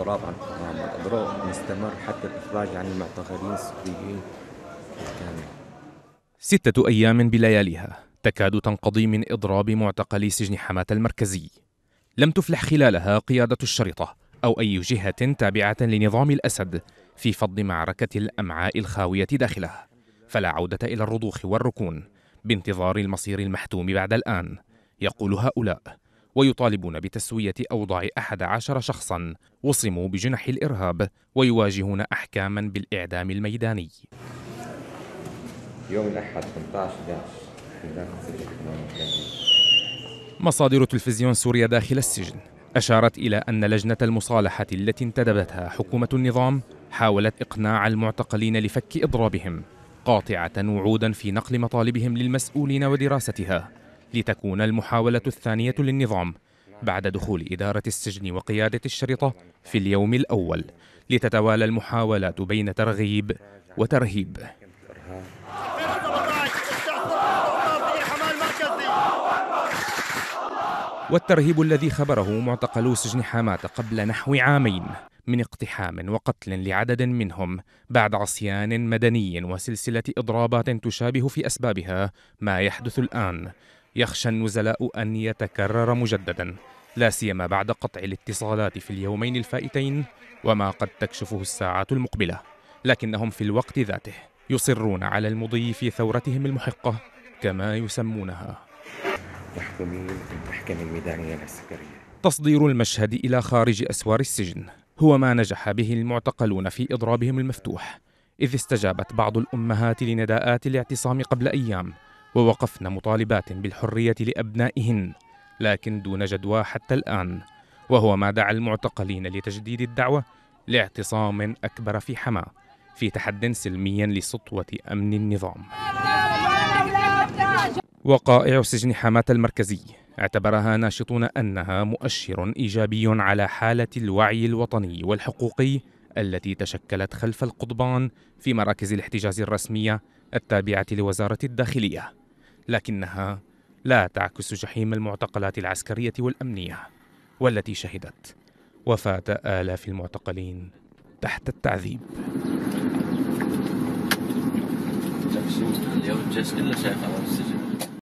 اضراب عن الطعام الاضراب مستمر حتى الافراج عن المعتقلين السوريين بالكامل ستة أيام بلياليها تكاد تنقضي من إضراب معتقلي سجن حماة المركزي لم تفلح خلالها قيادة الشرطة أو أي جهة تابعة لنظام الأسد في فض معركة الأمعاء الخاوية داخله فلا عودة إلى الرضوخ والركون بانتظار المصير المحتوم بعد الآن يقول هؤلاء ويطالبون بتسوية أوضاع أحد عشر شخصا وصموا بجنح الإرهاب ويواجهون أحكاما بالإعدام الميداني يوم الأحد 18 مصادر تلفزيون سوريا داخل السجن أشارت إلى أن لجنة المصالحة التي انتدبتها حكومة النظام حاولت إقناع المعتقلين لفك إضرابهم قاطعة وعودا في نقل مطالبهم للمسؤولين ودراستها لتكون المحاولة الثانية للنظام بعد دخول إدارة السجن وقيادة الشرطة في اليوم الأول لتتوالى المحاولات بين ترغيب وترهيب والترهيب الذي خبره معتقلو سجن حماة قبل نحو عامين من اقتحام وقتل لعدد منهم بعد عصيان مدني وسلسلة إضرابات تشابه في أسبابها ما يحدث الآن يخشى النزلاء أن يتكرر مجددا لا سيما بعد قطع الاتصالات في اليومين الفائتين وما قد تكشفه الساعات المقبلة لكنهم في الوقت ذاته يصرون على المضي في ثورتهم المحقة كما يسمونها محكومين المحكمة الميدانية العسكرية تصدير المشهد إلى خارج أسوار السجن هو ما نجح به المعتقلون في إضرابهم المفتوح إذ استجابت بعض الأمهات لنداءات الاعتصام قبل أيام ووقفن مطالبات بالحرية لأبنائهن لكن دون جدوى حتى الآن وهو ما دعا المعتقلين لتجديد الدعوة لاعتصام أكبر في حما في تحد سلمي لسطوة أمن النظام وقائع سجن حماة المركزي اعتبرها ناشطون أنها مؤشر إيجابي على حالة الوعي الوطني والحقوقي التي تشكلت خلف القضبان في مراكز الاحتجاز الرسمية التابعة لوزارة الداخلية لكنها لا تعكس جحيم المعتقلات العسكريه والامنيه والتي شهدت وفاه الاف المعتقلين تحت التعذيب اليوم الجيش كله